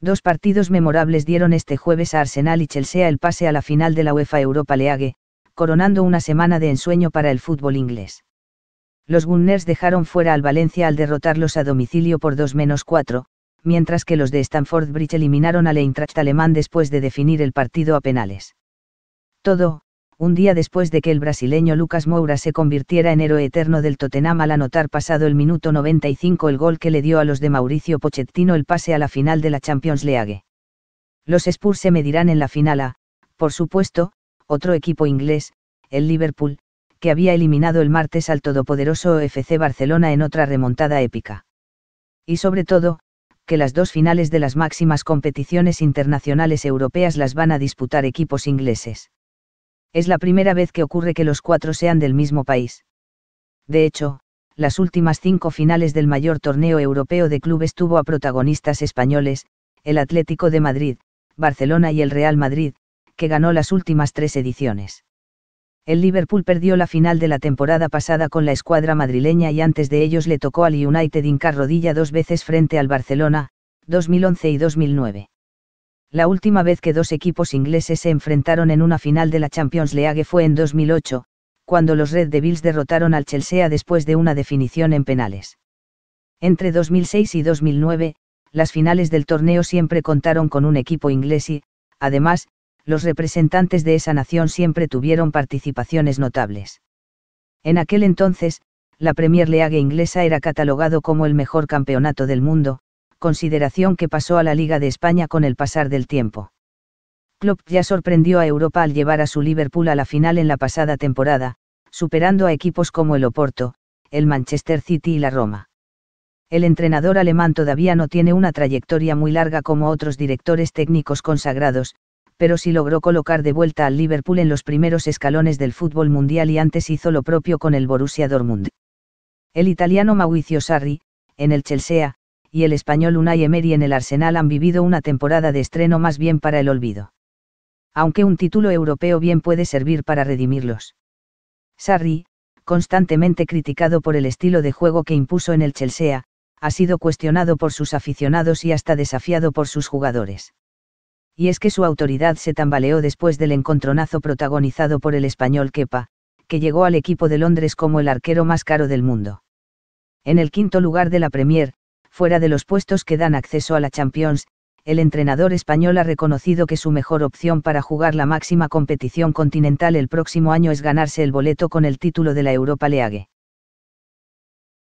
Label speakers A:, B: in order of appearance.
A: Dos partidos memorables dieron este jueves a Arsenal y Chelsea el pase a la final de la UEFA Europa League, coronando una semana de ensueño para el fútbol inglés. Los Gunners dejaron fuera al Valencia al derrotarlos a domicilio por 2-4, mientras que los de Stamford Bridge eliminaron al Eintracht alemán después de definir el partido a penales. Todo, un día después de que el brasileño Lucas Moura se convirtiera en héroe eterno del Tottenham al anotar pasado el minuto 95 el gol que le dio a los de Mauricio Pochettino el pase a la final de la Champions League. Los Spurs se medirán en la final a, por supuesto, otro equipo inglés, el Liverpool, que había eliminado el martes al todopoderoso FC Barcelona en otra remontada épica. Y sobre todo, que las dos finales de las máximas competiciones internacionales europeas las van a disputar equipos ingleses. Es la primera vez que ocurre que los cuatro sean del mismo país. De hecho, las últimas cinco finales del mayor torneo europeo de clubes tuvo a protagonistas españoles, el Atlético de Madrid, Barcelona y el Real Madrid, que ganó las últimas tres ediciones. El Liverpool perdió la final de la temporada pasada con la escuadra madrileña y antes de ellos le tocó al United hincar rodilla dos veces frente al Barcelona, 2011 y 2009. La última vez que dos equipos ingleses se enfrentaron en una final de la Champions League fue en 2008, cuando los Red Devils derrotaron al Chelsea después de una definición en penales. Entre 2006 y 2009, las finales del torneo siempre contaron con un equipo inglés y, además, los representantes de esa nación siempre tuvieron participaciones notables. En aquel entonces, la Premier League inglesa era catalogado como el mejor campeonato del mundo, consideración que pasó a la Liga de España con el pasar del tiempo. Klopp ya sorprendió a Europa al llevar a su Liverpool a la final en la pasada temporada, superando a equipos como el Oporto, el Manchester City y la Roma. El entrenador alemán todavía no tiene una trayectoria muy larga como otros directores técnicos consagrados, pero sí logró colocar de vuelta al Liverpool en los primeros escalones del fútbol mundial y antes hizo lo propio con el Borussia Dortmund. El italiano Mauricio Sarri, en el Chelsea, y el español Unai Emery en el Arsenal han vivido una temporada de estreno más bien para el olvido. Aunque un título europeo bien puede servir para redimirlos. Sarri, constantemente criticado por el estilo de juego que impuso en el Chelsea, ha sido cuestionado por sus aficionados y hasta desafiado por sus jugadores. Y es que su autoridad se tambaleó después del encontronazo protagonizado por el español Kepa, que llegó al equipo de Londres como el arquero más caro del mundo. En el quinto lugar de la Premier, Fuera de los puestos que dan acceso a la Champions, el entrenador español ha reconocido que su mejor opción para jugar la máxima competición continental el próximo año es ganarse el boleto con el título de la Europa League.